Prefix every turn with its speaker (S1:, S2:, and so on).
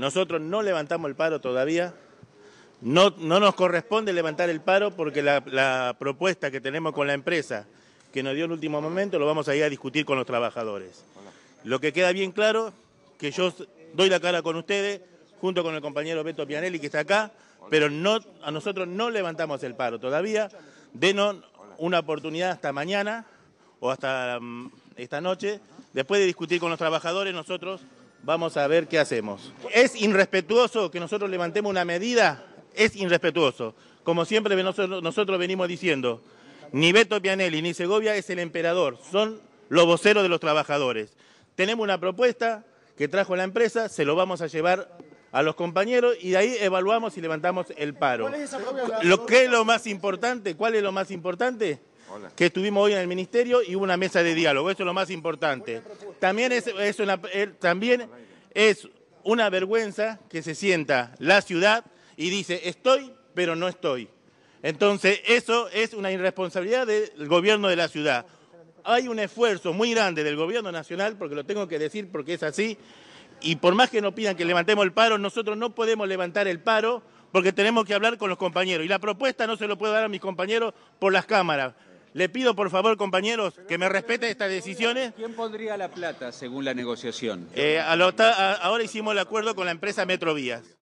S1: Nosotros no levantamos el paro todavía, no, nos corresponde levantar el paro porque la, propuesta que tenemos con la empresa que nos dio en el último momento lo vamos a ir a discutir con los trabajadores. Lo que queda bien claro, que yo doy la cara con ustedes, junto con el compañero Beto Pianelli que está acá, pero a nosotros no levantamos el paro todavía. Denos una oportunidad hasta mañana o hasta mm, esta noche. Después de discutir con los trabajadores, nosotros Vamos a ver qué hacemos. ¿Es irrespetuoso que nosotros levantemos una medida? Es irrespetuoso. Como siempre nosotros, nosotros venimos diciendo, ni Beto Pianelli ni Segovia es el emperador, son los voceros de los trabajadores. Tenemos una propuesta que trajo la empresa, se lo vamos a llevar a los compañeros y de ahí evaluamos y levantamos el paro. ¿Cuál es lo que es lo más importante, ¿cuál es lo más importante? Que estuvimos hoy en el ministerio y hubo una mesa de diálogo, eso es lo más importante. También es, una, eh, también es una vergüenza que se sienta la ciudad y dice, estoy, pero no estoy. Entonces, eso es una irresponsabilidad del gobierno de la ciudad. Hay un esfuerzo muy grande del gobierno nacional, porque lo tengo que decir porque es así, y por más que nos pidan que levantemos el paro, nosotros no podemos levantar el paro porque tenemos que hablar con los compañeros. Y la propuesta no se lo puedo dar a mis compañeros por las cámaras, le pido por favor, compañeros, que me respeten estas decisiones. ¿Quién pondría la plata según la negociación? Eh, ahora hicimos el acuerdo con la empresa Metrovías.